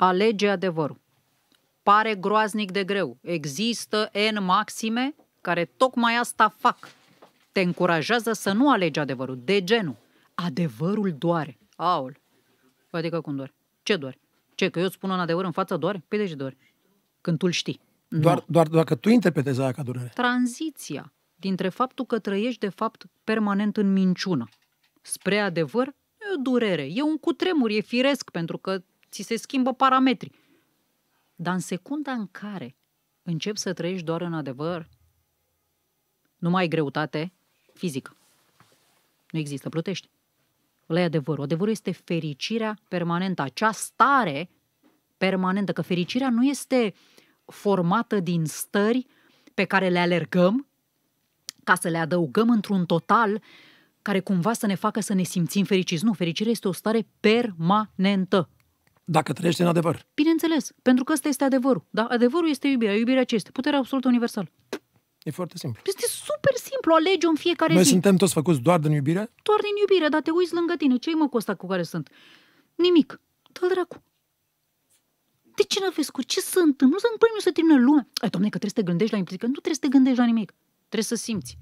alege adevărul. Pare groaznic de greu. Există N maxime care tocmai asta fac. Te încurajează să nu alegi adevărul, de genul. Adevărul doare. Aol. Adică cum doare? Ce doare? Ce, că eu spun un adevăr în față doare? Păi de ce doare? Când tu îl știi. Doar, doar, doar că tu interpretezi aia ca durere. Tranziția dintre faptul că trăiești de fapt permanent în minciună spre adevăr e o durere, e un cutremur, e firesc pentru că ți se schimbă parametrii. Dar în secunda în care începi să trăiești doar în adevăr, nu mai ai greutate fizică. Nu există, plutești. Ăla e adevărul. Adevărul este fericirea permanentă, acea stare permanentă, că fericirea nu este formată din stări pe care le alergăm ca să le adăugăm într-un total care cumva să ne facă să ne simțim fericiți. Nu, fericirea este o stare permanentă. Dacă trăiește în adevăr. Bineînțeles, pentru că ăsta este adevărul. Da? Adevărul este iubirea, iubirea ce este? Puterea absolută universală. E foarte simplu. Este super simplu, alege în fiecare Noi zi. Noi suntem toți făcuți doar din iubire? Doar din iubire, dar te uiți lângă tine. Ce-i mă cu ăsta cu care sunt? Nimic. dă dracu. De ce n a cu ce sunt? Nu sunt primul să termină lumea. Ai, domne, că trebuie să te gândești la implică. Nu trebuie să te gândești la nimic. Trebuie să simți.